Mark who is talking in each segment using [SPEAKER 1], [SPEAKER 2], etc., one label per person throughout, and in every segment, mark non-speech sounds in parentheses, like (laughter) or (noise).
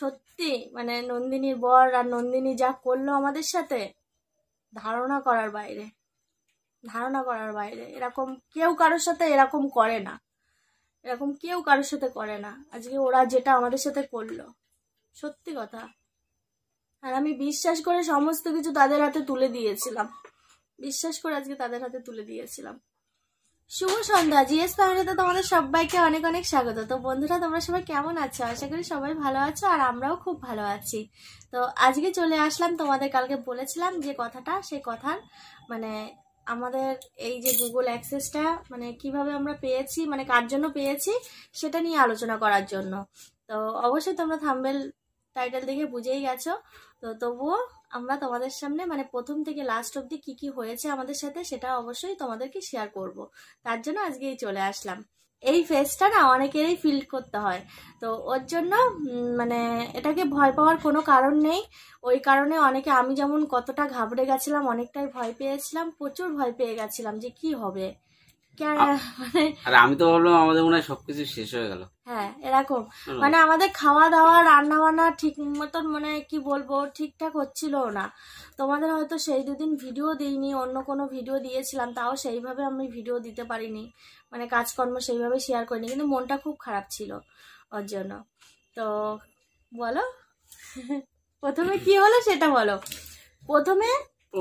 [SPEAKER 1] সত্যি মানে নন্দিনীর বর আর নন্দিনী যা করলো আমাদের সাথে ধারণা করার বাইরে ধারণা করার বাইরে এরকম কেউ কারোর সাথে এরকম করে না এরকম কেউ কারোর সাথে করে না আজকে ওরা যেটা আমাদের সাথে করলো সত্যি কথা আর আমি বিশ্বাস করে সমস্ত কিছু তাদের হাতে তুলে দিয়েছিলাম বিশ্বাস করে আজকে তাদের হাতে তুলে দিয়েছিলাম শুভ সন্ধ্যা জিএস ফ্যামিলিতে তোমাদের সবাইকে অনেক অনেক স্বাগত তো বন্ধুরা তোমরা সবাই কেমন আছো আশা করি সবাই ভালো আছো আর আমরাও খুব ভালো আছি তো আজকে চলে আসলাম তোমাদের কালকে বলেছিলাম যে কথাটা সেই কথার মানে আমাদের এই যে গুগল অ্যাক্সেসটা মানে কিভাবে আমরা পেয়েছি মানে কার জন্য পেয়েছি সেটা নিয়ে আলোচনা করার জন্য তো অবশ্যই তোমরা থাম্বেল টাইটেল দেখে বুঝেই গেছো তো তবুও আমরা তোমাদের সামনে মানে প্রথম থেকে লাস্ট অবধি কি কি হয়েছে আমাদের সাথে সেটা অবশ্যই তোমাদেরকে শেয়ার করব তার জন্য আজকেই চলে আসলাম এই ফেসটা না অনেকেরই ফিল করতে হয় তো ওর জন্য মানে এটাকে ভয় পাওয়ার কোনো কারণ নেই ওই কারণে অনেকে আমি যেমন কতটা ঘাবড়ে গেছিলাম অনেকটাই ভয় পেয়েছিলাম প্রচুর ভয় পেয়ে গেছিলাম যে কি হবে মানে
[SPEAKER 2] আর আমি তো ভাবলাম আমাদের মনে হয় সবকিছু শেষ হয়ে গেল
[SPEAKER 1] হ্যাঁ এরকম মানে আমাদের খাওয়া দাওয়া রান্না বান্না ঠিক মতন মানে কি বলবো ঠিকঠাক হচ্ছিল না তোমাদের হয়তো সেই দুদিন ভিডিও দিইনি অন্য কোনো ভিডিও দিয়েছিলাম তাও সেইভাবে আমি ভিডিও দিতে পারিনি মানে কাজকর্ম সেইভাবে শেয়ার করিনি কিন্তু মনটা খুব খারাপ ছিল ওর জন্য তো বলো প্রথমে কি হলো সেটা বলো প্রথমে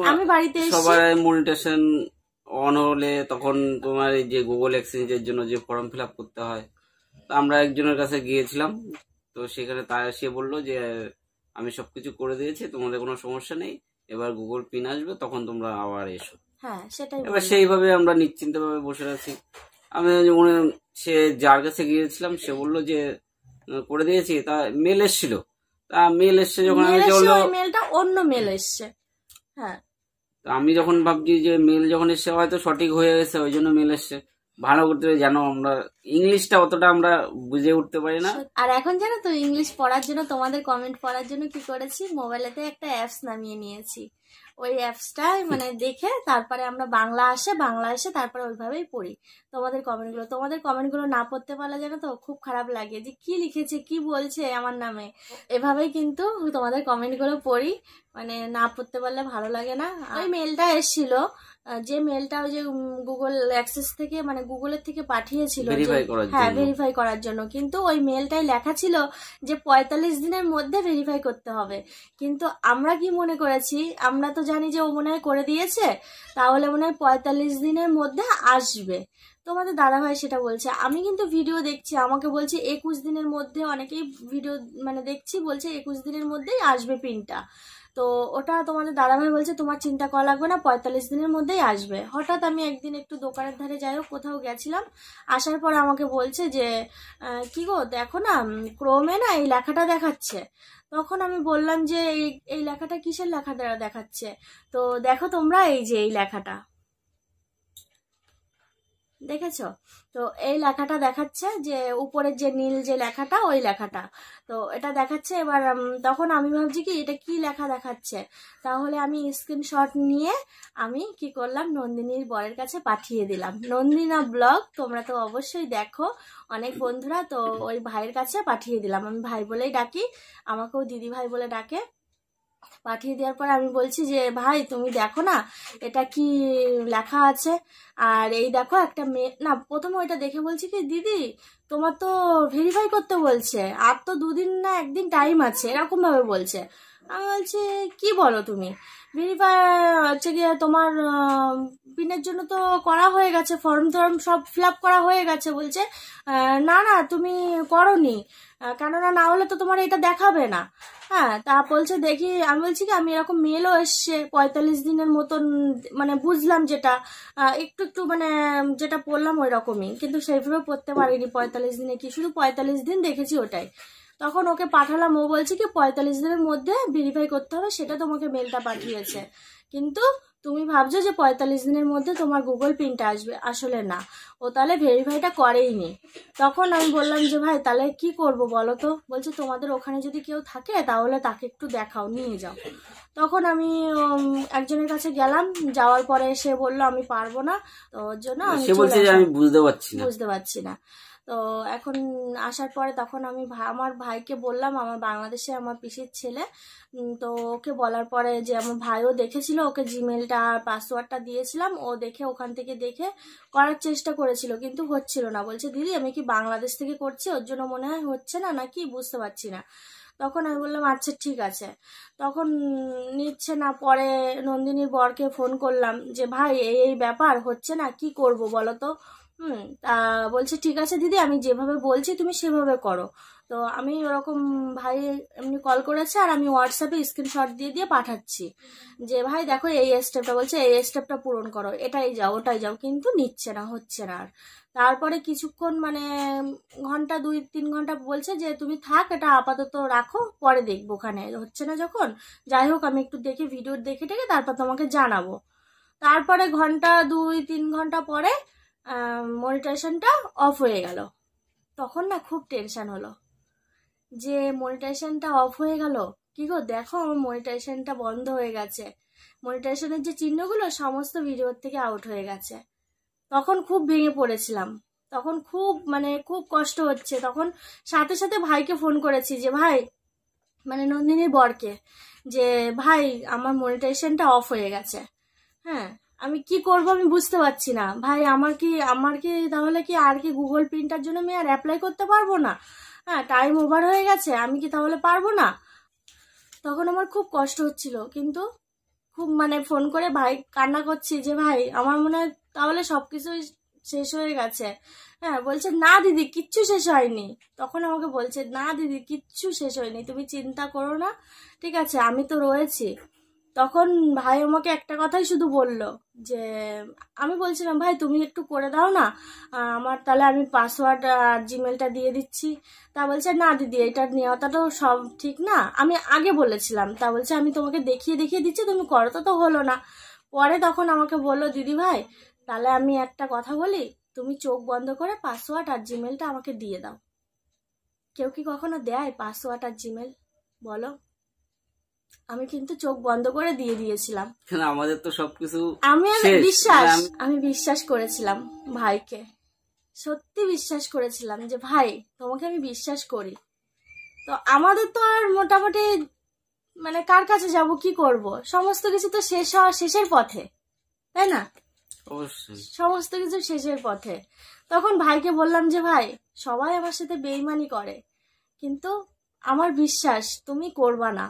[SPEAKER 1] আমি বাড়িতে সবার
[SPEAKER 2] মনিটেশন অন হলে তখন তোমার এই যে গুগল এক্সচেঞ্জের জন্য যে ফর্ম ফিল করতে হয় তো আমরা একজনের কাছে গিয়েছিলাম তো সেখানে তার সে বললো যে আমি সব কিছু করে দিয়েছি তোমাদের কোনো সমস্যা নেই এবার গুগল পিন আসবে তখন তোমরা আবার এসো
[SPEAKER 1] হ্যাঁ এবার
[SPEAKER 2] সেইভাবে আমরা নিশ্চিন্তভাবে বসে আছি আমি মনে সে যার কাছে গিয়েছিলাম সে বললো যে করে দিয়েছি তা মেল এসেছিল তা মেল এসছে যখন আমি
[SPEAKER 1] মেলটা অন্য মেল এসছে হ্যাঁ
[SPEAKER 2] আমি যখন ভাবছি যে মেল যখন এসছে হয়তো সঠিক হয়ে গেছে ওই জন্য মেল এসছে ভালো করতে যেন আমরা ইংলিশটা অতটা আমরা বুঝে উঠতে পারি না
[SPEAKER 1] আর এখন জানো তো ইংলিশ পড়ার জন্য তোমাদের কমেন্ট পড়ার জন্য কি করেছি মোবাইলেতে একটা অ্যাপস নামিয়ে নিয়েছি ওই অ্যাপসটায় মানে দেখে তারপরে আমরা বাংলা আসে বাংলা আসে তারপরে ওইভাবেই পড়ি তোমাদের কমেন্টগুলো তোমাদের কমেন্টগুলো না পড়তে পারলে যেন তো খুব খারাপ লাগে যে কি লিখেছে কি বলছে আমার নামে এভাবেই কিন্তু তোমাদের কমেন্টগুলো পড়ি মানে না পড়তে পারলে ভালো লাগে না ওই মেলটা এসছিল যে মেলটা ওই যে গুগল অ্যাক্সেস থেকে মানে গুগলের থেকে পাঠিয়েছিল হ্যাঁ ভেরিফাই করার জন্য কিন্তু ওই মেলটাই লেখা ছিল যে পঁয়তাল্লিশ দিনের মধ্যে ভেরিফাই করতে হবে কিন্তু আমরা কি মনে করেছি আমরা তো জানি যে ও মনে হয় করে দিয়েছে তাহলে মনে হয় পঁয়তাল্লিশ দিনের মধ্যে আসবে তোমাদের দাদাভাই সেটা বলছে আমি কিন্তু ভিডিও দেখছি আমাকে বলছে একুশ দিনের মধ্যে অনেকেই ভিডিও মানে দেখছি বলছে একুশ দিনের মধ্যেই আসবে পিনটা তো ওটা তোমাদের দাদাভাই বলছে তোমার চিন্তা করা লাগবে না পঁয়তাল্লিশ দিনের মধ্যেই আসবে হঠাৎ আমি একদিন একটু দোকানের ধারে যাই হোক কোথাও গেছিলাম আসার পর আমাকে বলছে যে কি গো দেখো না ক্রমে না এই লেখাটা দেখাচ্ছে তখন আমি বললাম যে এই এই লেখাটা কিসের লেখা দেখাচ্ছে তো দেখো তোমরা এই যে এই লেখাটা দেখেছ তো এই লেখাটা দেখাচ্ছে যে উপরের যে নীল যে লেখাটা ওই লেখাটা তো এটা দেখাচ্ছে এবার তখন আমি ভাবছি কি এটা কি লেখা দেখাচ্ছে তাহলে আমি স্ক্রিনশট নিয়ে আমি কি করলাম নন্দিনীর বরের কাছে পাঠিয়ে দিলাম নন্দিনা ব্লগ তোমরা তো অবশ্যই দেখো অনেক বন্ধুরা তো ওই ভাইয়ের কাছে পাঠিয়ে দিলাম আমি ভাই বলেই ডাকি আমাকেও দিদি ভাই বলে ডাকে পাঠিয়ে দেওয়ার পর আমি বলছি যে ভাই তুমি দেখো না এটা কি লেখা আছে আর এই দেখো একটা মেয়ে না প্রথমে ওইটা দেখে বলছি কি দিদি তোমার তো ভেরিফাই করতে বলছে আর তো দুদিন না একদিন টাইম আছে এরকমভাবে বলছে আমি বলছি কি বলো তুমি ভেরিফাই হচ্ছে গিয়ে তোমার পিনের জন্য তো করা হয়ে গেছে ফর্ম টর্ম সব ফিল করা হয়ে গেছে বলছে না না তুমি করো নি কেননা না হলে তো তোমার এটা দেখাবে না হ্যাঁ তা বলছে দেখি আমি বলছি কি আমি এরকম মেলও এসছে পঁয়তাল্লিশ দিনের মতন মানে বুঝলাম যেটা একটু একটু মানে যেটা পড়লাম ওই রকমই কিন্তু সেইভাবে পড়তে পারিনি পঁয়তাল্লিশ দিনে কি শুধু পঁয়তাল্লিশ দিন দেখেছি ওটাই তখন ওকে পাঠালাম ও বলছে কি পঁয়তাল্লিশ দিনের মধ্যে ভেরিফাই করতে হবে সেটা তোমাকে মেলটা পাঠিয়েছে কিন্তু তুমি ভাবছো যে পঁয়তাল্লিশ দিনের মধ্যে তোমার গুগল পিনটা আসবে আসলে না ও তাহলে ভেরিফাইটা করেই নি তখন আমি বললাম যে ভাই তাহলে কি করব বলো তো বলছে তোমাদের ওখানে যদি কেউ থাকে তাহলে তাকে একটু দেখাও নিয়ে যাও তখন আমি একজনের কাছে গেলাম যাওয়ার পরে সে বললো আমি পারবো না তো ওর জন্য মানে আমি
[SPEAKER 2] বুঝতে পারছি বুঝতে
[SPEAKER 1] পারছি না তো এখন আসার পরে তখন আমি আমার ভাইকে বললাম আমার বাংলাদেশে আমার পিসির ছেলে তো ওকে বলার পরে যে আমার ভাইও দেখেছিল ওকে জিমেলটা আর পাসওয়ার্ডটা দিয়েছিলাম ও দেখে ওখান থেকে দেখে করার চেষ্টা করেছিল কিন্তু হচ্ছিল না বলছে দিদি আমি কি বাংলাদেশ থেকে করছি ওর জন্য মনে হয় হচ্ছে না নাকি বুঝতে পারছি না তখন আমি বললাম আচ্ছা ঠিক আছে তখন নিচ্ছে না পরে নন্দিনীর বরকে ফোন করলাম যে ভাই এই এই ব্যাপার হচ্ছে না কি করব বলো তো হুম তা বলছে ঠিক আছে দিদি আমি যেভাবে বলছি তুমি সেভাবে করো তো আমি ওরকম ভাই এমনি কল করেছে আর আমি হোয়াটসঅ্যাপে স্ক্রিনশট দিয়ে দিয়ে পাঠাচ্ছি যে ভাই দেখো এই স্টেপটা বলছে এই স্টেপটা পূরণ করো এটাই যাও ওটাই যাও কিন্তু নিচ্ছে না হচ্ছে না আর তারপরে কিছুক্ষণ মানে ঘন্টা দুই তিন ঘন্টা বলছে যে তুমি থাক এটা আপাতত রাখো পরে দেখবো ওখানে হচ্ছে না যখন যাই হোক আমি একটু দেখে ভিডিও দেখে টেকে তারপর তোমাকে জানাবো তারপরে ঘন্টা দুই তিন ঘন্টা পরে মনিটাইজেশনটা অফ হয়ে গেল তখন না খুব টেনশন হলো যে মনিটাইজেশনটা অফ হয়ে গেল কি গো দেখো আমার মনিটাইজেশনটা বন্ধ হয়ে গেছে মনিটাইজেশনের যে চিহ্নগুলো সমস্ত ভিডিওর থেকে আউট হয়ে গেছে তখন খুব ভেঙে পড়েছিলাম তখন খুব মানে খুব কষ্ট হচ্ছে তখন সাথে সাথে ভাইকে ফোন করেছি যে ভাই মানে নন্দিনীর বরকে যে ভাই আমার মনিটাইজেশনটা অফ হয়ে গেছে হ্যাঁ আমি কি করব আমি বুঝতে পারছি না ভাই আমার কি আমার কি তাহলে কি আর কি গুগল প্রিন্টার জন্য আমি আর অ্যাপ্লাই করতে পারবো না হ্যাঁ টাইম ওভার হয়ে গেছে আমি কি তাহলে পারবো না তখন আমার খুব কষ্ট হচ্ছিল কিন্তু খুব মানে ফোন করে ভাই কান্না করছি যে ভাই আমার মনে হয় তাহলে সব কিছুই শেষ হয়ে গেছে হ্যাঁ বলছে না দিদি কিচ্ছু শেষ হয়নি তখন আমাকে বলছে না দিদি কিচ্ছু শেষ হয়নি তুমি চিন্তা করো না ঠিক আছে আমি তো রয়েছি তখন ভাই আমাকে একটা কথাই শুধু বলল যে আমি বলছিলাম ভাই তুমি একটু করে দাও না আমার তাহলে আমি পাসওয়ার্ড আর জিমেলটা দিয়ে দিচ্ছি তা বলছে না দিদি এটা নেওয়াটা তো সব ঠিক না আমি আগে বলেছিলাম তা বলছে আমি তোমাকে দেখিয়ে দেখিয়ে দিচ্ছি তুমি করো তো তো হলো না পরে তখন আমাকে বললো দিদি ভাই তাহলে আমি একটা কথা বলি তুমি চোখ বন্ধ করে পাসওয়ার্ড আর জিমেলটা আমাকে দিয়ে দাও কেউ কি কখনো দেয় পাসওয়ার্ড আর জিমেল বলো আমি কিন্তু চোখ বন্ধ করে দিয়ে দিয়েছিলাম
[SPEAKER 2] আমাদের তো সবকিছু আমি বিশ্বাস মানে
[SPEAKER 1] আমি বিশ্বাস করেছিলাম ভাইকে সত্যি বিশ্বাস করেছিলাম যে ভাই তোমাকে আমি বিশ্বাস করি তো আমাদের তো আর মোটামুটি মানে কার কাছে যাব কি করব সমস্ত কিছু তো শেষ হওয়া শেষের পথে তাই না সমস্ত কিছু শেষের পথে তখন ভাইকে বললাম যে ভাই সবাই আমার সাথে বেইমানি করে কিন্তু আমার বিশ্বাস তুমি করবা না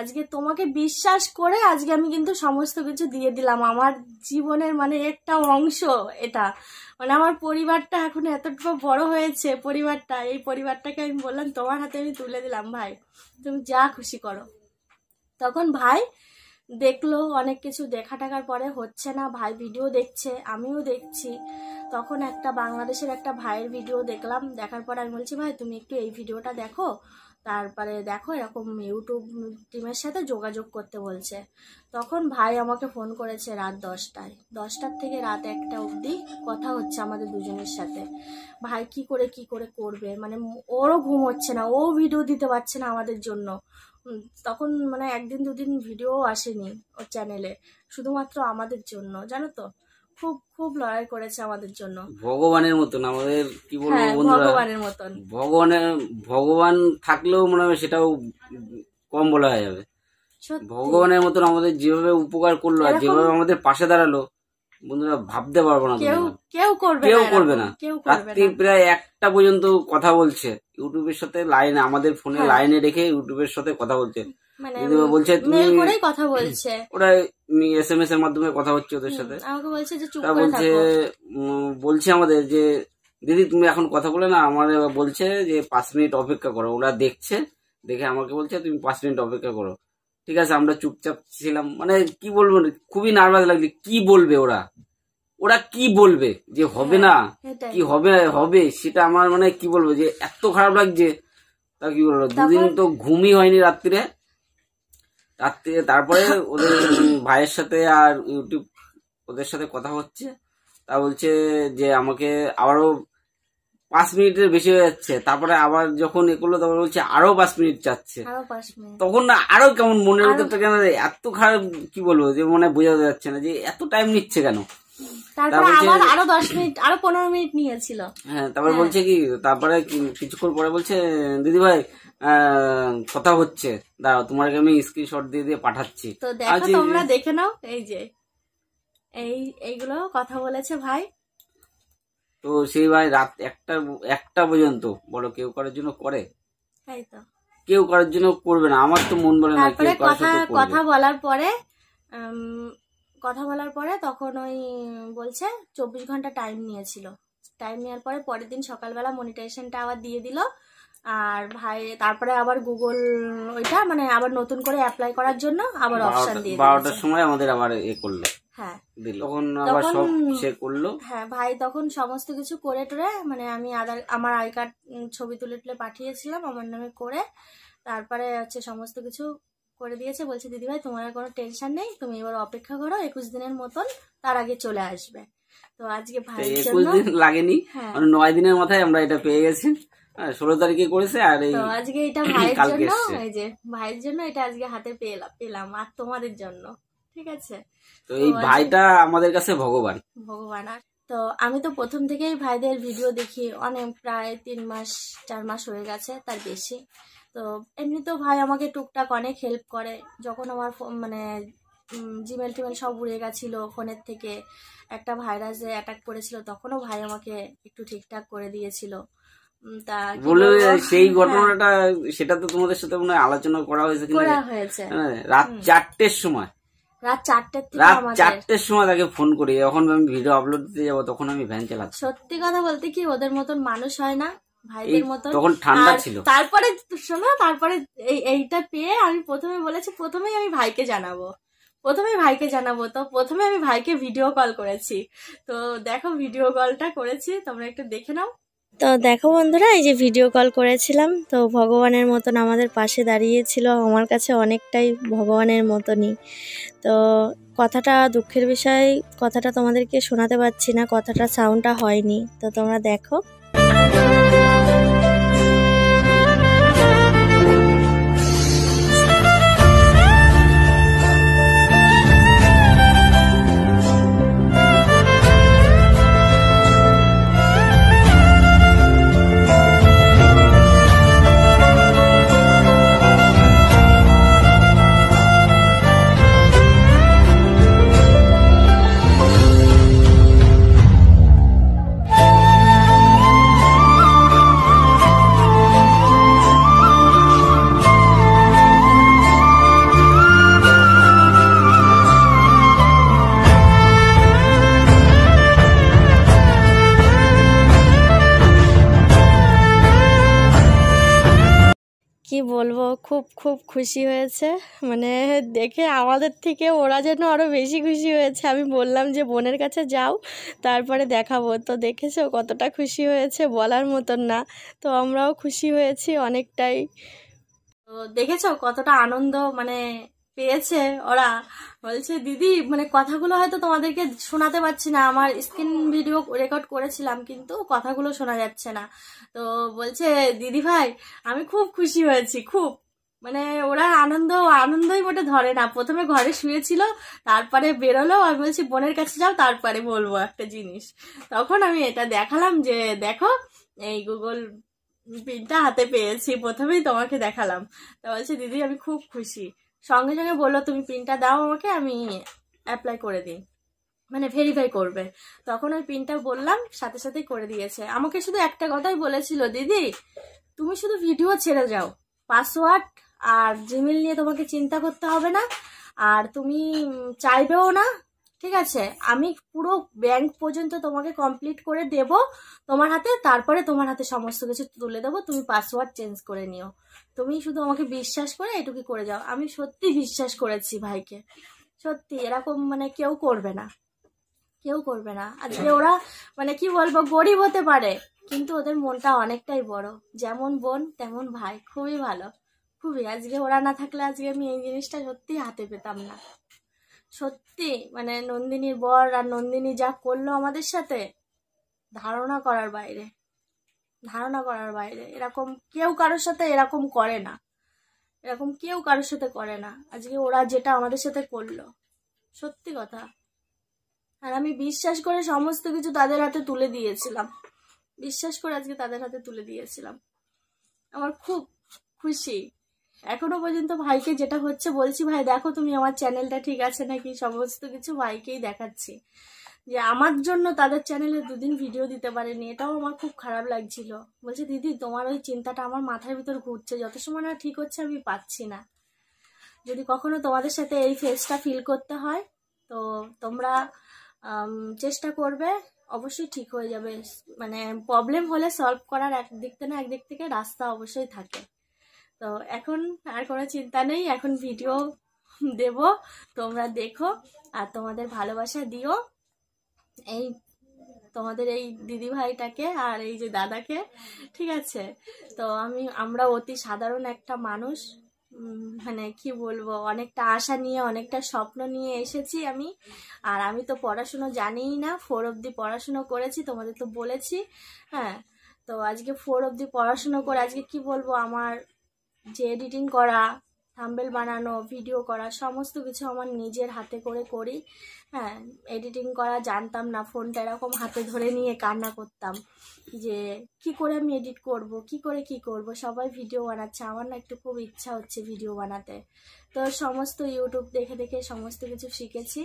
[SPEAKER 1] আজকে তোমাকে বিশ্বাস করে আজকে আমি কিন্তু সমস্ত কিছু দিয়ে দিলাম আমার জীবনের মানে একটা অংশ এটা মানে আমার পরিবারটা এখন এতটুকু বড় হয়েছে পরিবারটা এই পরিবারটাকে আমি বললাম তোমার হাতে আমি তুলে দিলাম ভাই তুমি যা খুশি করো তখন ভাই দেখলো অনেক কিছু দেখা টাকার পরে হচ্ছে না ভাই ভিডিও দেখছে আমিও দেখছি তখন একটা বাংলাদেশের একটা ভাইয়ের ভিডিও দেখলাম দেখার পর আমি বলছি ভাই তুমি একটু এই ভিডিওটা দেখো তারপরে দেখো এরকম ইউটিউব টিমের সাথে যোগাযোগ করতে বলছে তখন ভাই আমাকে ফোন করেছে রাত দশটায় দশটার থেকে রাত একটা অবধি কথা হচ্ছে আমাদের দুজনের সাথে ভাই কি করে কি করে করবে মানে ওরও ঘুম হচ্ছে না ও ভিডিও দিতে পারছে না আমাদের জন্য তখন মানে একদিন দুদিন ভিডিও আসেনি ওর চ্যানেলে শুধুমাত্র আমাদের জন্য জানো তো খুব খুব লড়াই করেছে আমাদের জন্য
[SPEAKER 2] ভগবানের মতন আমাদের কি বলবো হ্যাঁ, ভগবানের মতন ভগবানের ভগবান থাকলেও মনে হয় সেটাও কম বলা যাবে ভগবানের মতন আমাদের যেভাবে উপকার করলো আর যেভাবে আমাদের পাশে দাঁড়ালো বন্ধুরা ভাবতে পারবো না কেউ
[SPEAKER 1] কেউ করবে কেউ করবে না রাত্রি
[SPEAKER 2] প্রায় একটা পর্যন্ত কথা বলছে ইউটিউবের সাথে লাইনে আমাদের ফোনে হ্যাঁ। লাইনে রেখে ইউটিউবের সাথে কথা বলছে মানে এর মাধ্যমে কথা হচ্ছে ওদের সাথে বলছে আমাদের যে দিদি তুমি এখন কথা বলে না আমার বলছে যে পাঁচ মিনিট অপেক্ষা করো ওরা দেখছে দেখে আমাকে বলছে তুমি পাঁচ মিনিট অপেক্ষা করো ঠিক আছে আমরা চুপচাপ ছিলাম মানে কি বলবো খুবই নার্ভাস লাগছে কি বলবে ওরা ওরা কি বলবে যে হবে হ্যাঁ, না কি হবে হবে সেটা আমার মানে কি বলবো যে এত খারাপ লাগছে তা কি বলবো দুদিন তো ঘুমই হয়নি রাত্রিরে তারপরে ওদের ভাইয়ের সাথে আর ইউটিউব ওদের সাথে কথা হচ্ছে তা বলছে যে আমাকে আবারও পাঁচ মিনিটের বেশি হয়ে যাচ্ছে তারপরে আবার যখন এ করলো তখন বলছে আরো পাঁচ মিনিট যাচ্ছে তখন না আরো কেমন মনের ভিতরটা কেন এত খারাপ কি বলবো যে মনে বোঝা যাচ্ছে না যে এত টাইম নিচ্ছে কেন
[SPEAKER 1] মিনিট হ্যাঁ তারপরে হ্যাঁ। বলছে
[SPEAKER 2] কি তারপরে কিছুক্ষণ পরে বলছে দিদি ভাই কথা হচ্ছে দাঁড়াও তোমাকে আমি স্ক্রিনশট দিয়ে দিয়ে পাঠাচ্ছি তো দেখো তোমরা
[SPEAKER 1] দেখে নাও এই যে এই এইগুলো কথা বলেছে ভাই
[SPEAKER 2] তো সেই ভাই রাত একটা একটা পর্যন্ত বড় কেউ করার জন্য করে তাই তো কেউ করার জন্য করবে না আমার তো মন বলে না কথা কথা
[SPEAKER 1] বলার পরে কথা বলার পরে তখন ওই বলছে চব্বিশ ঘন্টা টাইম নিয়েছিল টাইম নেওয়ার পরে পরের দিন সকালবেলা মনিটাইজেশনটা আবার দিয়ে দিল আর ভাই তারপরে আবার গুগল ওইটা মানে আবার নতুন করে অ্যাপ্লাই করার জন্য আবার অপশন দিয়ে বারোটার
[SPEAKER 2] সময় আমাদের আবার এ হ্যাঁ। করলো
[SPEAKER 1] হ্যাঁ ভাই তখন সমস্ত কিছু করে টরে মানে আমি আধার আমার আই কার্ড ছবি তুলে তুলে পাঠিয়েছিলাম আমার নামে করে তারপরে হচ্ছে সমস্ত কিছু করে দিয়েছে দিদিভাই তোমার কোনো টেনশন নেই তুমি এবার অপেক্ষা করো একুশ দিনের মতন তার আগে চলে আসবে তো আজকে ভাই একুশ দিন লাগেনি হ্যাঁ। মানে
[SPEAKER 2] নয় দিনের মাথায় আমরা এটা পেয়ে গেছি হ্যাঁ, ষোলো তারিখে করেছে আর এই আজকে এটা (clears throat) ভাইয়ের জন্য এই
[SPEAKER 1] যে ভাইয়ের জন্য এটা আজকে হাতে পেলাম পেলাম আর তোমাদের জন্য ঠিক আছে তো এই ভাইটা
[SPEAKER 2] আমাদের কাছে ভগবান
[SPEAKER 1] ভগবান আর তো আমি তো প্রথম থেকেই ভাইদের ভিডিও দেখি অনেক প্রায় তিন মাস চার মাস হয়ে গেছে তার বেশি তো এমনিতেও ভাই আমাকে টুকটাক অনেক হেল্প করে যখন আমার মানে জিমেল টিমেল সব উড়ে গেছিলো ফোনের থেকে একটা ভাইরাসে অ্যাটাক করেছিল তখনও ভাই আমাকে একটু ঠিকঠাক করে দিয়েছিল সেই হ্যাঁ। ঘটনাটা
[SPEAKER 2] সেটা তো তোমাদের সাথে মনে আলোচনা করা
[SPEAKER 1] হয়েছে হ্যাঁ, রাত
[SPEAKER 2] চারটের সময়
[SPEAKER 1] রাত চারটের
[SPEAKER 2] সময় তাকে ফোন করি আমি ভিডিও আপলোড দিতে যাবো তখন আমি ভ্যান চালাচ্ছি
[SPEAKER 1] সত্যি কথা বলতে কি ওদের মতন মানুষ হয় না তখন ঠান্ডা ছিল তারপরে শোনো তারপরে এইটা পেয়ে আমি প্রথমে বলেছি প্রথমেই আমি ভাইকে জানাবো প্রথমে ভাইকে জানাবো তো প্রথমে আমি ভাইকে ভিডিও কল করেছি তো দেখো ভিডিও কলটা করেছি তোমরা একটু দেখে নাও তো দেখো বন্ধুরা এই যে ভিডিও কল করেছিলাম তো ভগবানের মতন আমাদের পাশে দাঁড়িয়েছিল আমার কাছে অনেকটাই ভগবানের মতনই তো কথাটা দুঃখের বিষয় কথাটা তোমাদেরকে শোনাতে পারছি না কথাটা সাউন্ডটা হয়নি তো তোমরা দেখো বলবো খুব খুব খুশি হয়েছে মানে দেখে আমাদের থেকে ওরা যেন আরও বেশি খুশি হয়েছে আমি বললাম যে বোনের কাছে যাও তারপরে দেখাবো তো দেখেছো কতটা খুশি হয়েছে বলার মতন না তো আমরাও খুশি হয়েছি অনেকটাই তো দেখেছো কতটা আনন্দ মানে পেয়েছে ওরা বলছে দিদি মানে কথাগুলো হয়তো তোমাদেরকে শোনাতে পারছি না আমার স্ক্রিন ভিডিও রেকর্ড করেছিলাম কিন্তু কথাগুলো শোনা যাচ্ছে না তো বলছে দিদি ভাই আমি খুব খুশি হয়েছি খুব মানে ওরা আনন্দ আনন্দই মোটে ধরে না প্রথমে ঘরে শুয়েছিল তারপরে বেরোলো আমি বলছি বোনের কাছে যাও তারপরে বলবো একটা জিনিস তখন আমি এটা দেখালাম যে দেখো এই গুগল পিনটা হাতে পেয়েছি প্রথমেই তোমাকে দেখালাম তা বলছে দিদি আমি খুব খুশি সঙ্গে সঙ্গে বললো তুমি প্রিন্টটা দাও আমাকে আমি অ্যাপ্লাই করে দিই মানে ভেরিফাই করবে তখন ওই প্রিন্টটা বললাম সাথে সাথে করে দিয়েছে আমাকে শুধু একটা কথাই বলেছিল দিদি তুমি শুধু ভিডিও ছেড়ে যাও পাসওয়ার্ড আর জিমেল নিয়ে তোমাকে চিন্তা করতে হবে না আর তুমি চাইবেও না ঠিক আছে আমি পুরো ব্যাংক পর্যন্ত তোমাকে কমপ্লিট করে দেব তোমার হাতে তারপরে তোমার হাতে সমস্ত কিছু তুলে দেবো তুমি পাসওয়ার্ড চেঞ্জ করে নিও তুমি শুধু আমাকে বিশ্বাস করে এটুকু করে যাও আমি সত্যি বিশ্বাস করেছি ভাইকে সত্যি এরকম মানে কেউ করবে না কেউ করবে না আজকে ওরা মানে কি বলবো গরিব হতে পারে কিন্তু ওদের মনটা অনেকটাই বড় যেমন বোন তেমন ভাই খুবই ভালো খুবই আজকে ওরা না থাকলে আজকে আমি এই জিনিসটা সত্যি হাতে পেতাম না সত্যি মানে নন্দিনীর বর আর নন্দিনী যা করলো আমাদের সাথে ধারণা করার বাইরে ধারণা করার বাইরে এরকম কেউ কারোর সাথে এরকম করে না এরকম কেউ কারোর সাথে করে না আজকে ওরা যেটা আমাদের সাথে করলো সত্যি কথা আর আমি বিশ্বাস করে সমস্ত কিছু তাদের হাতে তুলে দিয়েছিলাম বিশ্বাস করে আজকে তাদের হাতে তুলে দিয়েছিলাম আমার খুব খুশি এখনো পর্যন্ত ভাইকে যেটা হচ্ছে বলছি ভাই দেখো তুমি আমার চ্যানেলটা ঠিক আছে নাকি সমস্ত কিছু ভাইকেই দেখাচ্ছি যে আমার জন্য তাদের চ্যানেলে দুদিন ভিডিও দিতে পারেনি এটাও আমার খুব খারাপ লাগছিল বলছে দিদি তোমার ওই চিন্তাটা আমার মাথার ভিতর ঘুরছে যত সময় না ঠিক হচ্ছে আমি পাচ্ছি না যদি কখনো তোমাদের সাথে এই ফেসটা ফিল করতে হয় তো তোমরা চেষ্টা করবে অবশ্যই ঠিক হয়ে যাবে মানে প্রবলেম হলে সলভ করার একদিক থেকে না একদিক থেকে রাস্তা অবশ্যই থাকে তো এখন আর কোনো চিন্তা নেই এখন ভিডিও দেব তোমরা দেখো আর তোমাদের ভালোবাসা দিও এই তোমাদের এই দিদি ভাইটাকে আর এই যে দাদাকে ঠিক আছে তো আমি আমরা অতি সাধারণ একটা মানুষ মানে কি বলবো অনেকটা আশা নিয়ে অনেকটা স্বপ্ন নিয়ে এসেছি আমি আর আমি তো পড়াশুনো জানিই না ফোর অবধি পড়াশুনো করেছি তোমাদের তো বলেছি হ্যাঁ তো আজকে ফোর অবধি পড়াশুনো করে আজকে কি বলবো আমার যে এডিটিং করা থাম্বেল বানানো ভিডিও করা সমস্ত কিছু আমার নিজের হাতে করে করি হ্যাঁ এডিটিং করা জানতাম না ফোনটা এরকম হাতে ধরে নিয়ে কান্না করতাম যে কি করে আমি এডিট করব কি করে কি করব সবাই ভিডিও বানাচ্ছে আমার না একটু খুব ইচ্ছা হচ্ছে ভিডিও বানাতে তো সমস্ত ইউটিউব দেখে দেখে সমস্ত কিছু শিখেছি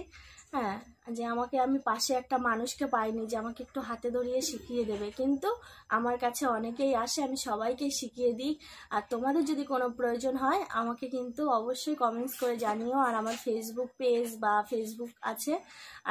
[SPEAKER 1] হ্যাঁ যে আমাকে আমি পাশে একটা মানুষকে পাইনি যে আমাকে একটু হাতে ধরিয়ে শিখিয়ে দেবে কিন্তু আমার কাছে অনেকেই আসে আমি সবাইকে শিখিয়ে দিই আর তোমাদের যদি কোনো প্রয়োজন হয় আমাকে কিন্তু অবশ্যই কমেন্টস করে জানিও আর আমার ফেসবুক পেজ বা ফেসবুক আছে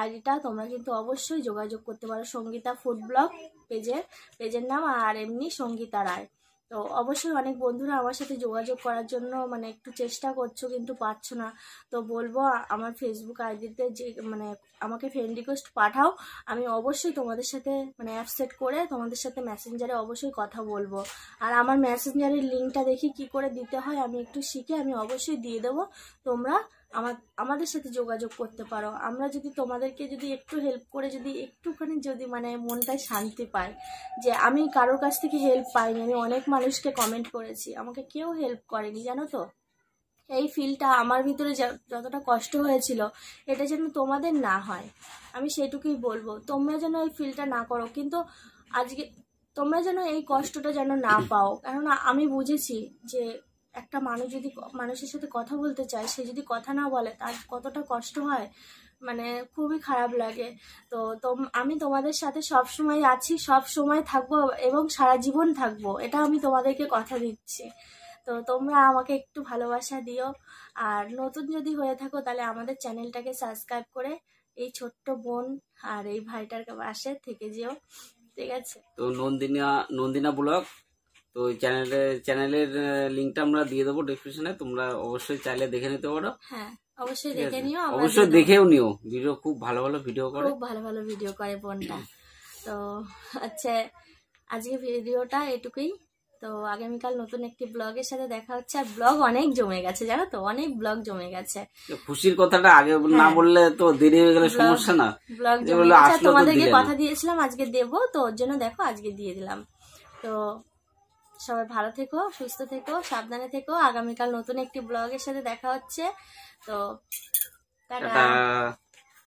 [SPEAKER 1] আর এটা তোমরা কিন্তু অবশ্যই যোগাযোগ করতে পারো সঙ্গীতা ফুড ব্লগ পেজের পেজের নাম আর এমনি সঙ্গীতা রায় তো অবশ্যই অনেক বন্ধুরা আমার সাথে যোগাযোগ করার জন্য মানে একটু চেষ্টা করছো কিন্তু পাচ্ছ না তো বলবো আমার ফেসবুক আইডিতে যে মানে আমাকে ফ্রেন্ড রিকোয়েস্ট পাঠাও আমি অবশ্যই তোমাদের সাথে মানে অ্যাপসেট করে তোমাদের সাথে মেসেঞ্জারে অবশ্যই কথা বলবো আর আমার মেসেঞ্জারের লিঙ্কটা দেখি কি করে দিতে হয় আমি একটু শিখে আমি অবশ্যই দিয়ে দেবো তোমরা আমাদের সাথে যোগাযোগ করতে পারো আমরা যদি তোমাদেরকে যদি একটু হেল্প করে যদি একটুখানি যদি মানে মনটায় শান্তি পায় যে আমি কারোর কাছ থেকে হেল্প পাইনি আমি অনেক মানুষকে কমেন্ট করেছি আমাকে কেউ হেল্প করেনি জানো তো এই ফিলটা আমার ভিতরে যতটা কষ্ট হয়েছিল এটা যেন তোমাদের না হয় আমি সেটুকুই বলবো তোমরা যেন এই ফিলটা না করো কিন্তু আজকে তোমরা যেন এই কষ্টটা যেন না পাও কেননা আমি বুঝেছি যে একটা মানুষ যদি মানুষের সাথে কথা বলতে চায় সে যদি কথা না বলে তার কতটা কষ্ট হয় মানে খুবই খারাপ লাগে তো আমি তোমাদের সাথে সব সময় আছি সব সময় থাকবো এবং সারা জীবন থাকবো এটা আমি তোমাদেরকে কথা দিচ্ছি তো তোমরা আমাকে একটু ভালোবাসা দিও আর নতুন যদি হয়ে থাকো তাহলে আমাদের চ্যানেলটাকে সাবস্ক্রাইব করে এই ছোট্ট বোন আর এই ভাইটার পাশে থেকে যেও ঠিক আছে
[SPEAKER 2] তো নন্দিনা নন্দিনা ব্লগ তো ওই চ্যানেলে চ্যানেলের লিঙ্কটা আমরা দিয়ে দেবো ডিসক্রিপশনে তোমরা অবশ্যই চাইলে দেখে নিতে পারো
[SPEAKER 1] হ্যাঁ অবশ্যই দেখে নিও অবশ্যই দেখেও
[SPEAKER 2] নিও ভিডিও খুব ভালো ভালো ভিডিও করে খুব
[SPEAKER 1] ভালো ভালো ভিডিও করে বোনটা তো আচ্ছা আজকে ভিডিওটা এটুকুই তো আগামীকাল নতুন একটি ব্লগের সাথে দেখা হচ্ছে আর ব্লগ অনেক জমে গেছে জানো তো অনেক ব্লগ জমে গেছে
[SPEAKER 2] খুশির কথাটা আগে না হ্যাঁ। বললে তো দেরি হয়ে গেলে সমস্যা না ব্লগ জমে গেছে তোমাদেরকে কথা
[SPEAKER 1] দিয়েছিলাম আজকে দেবো তো ওর জন্য দেখো আজকে দিয়ে দিলাম তো সবাই ভালো থেকো সুস্থ থেকো সাবধানে থেকো আগামীকাল নতুন একটি ব্লগের সাথে দেখা হচ্ছে তো টাটা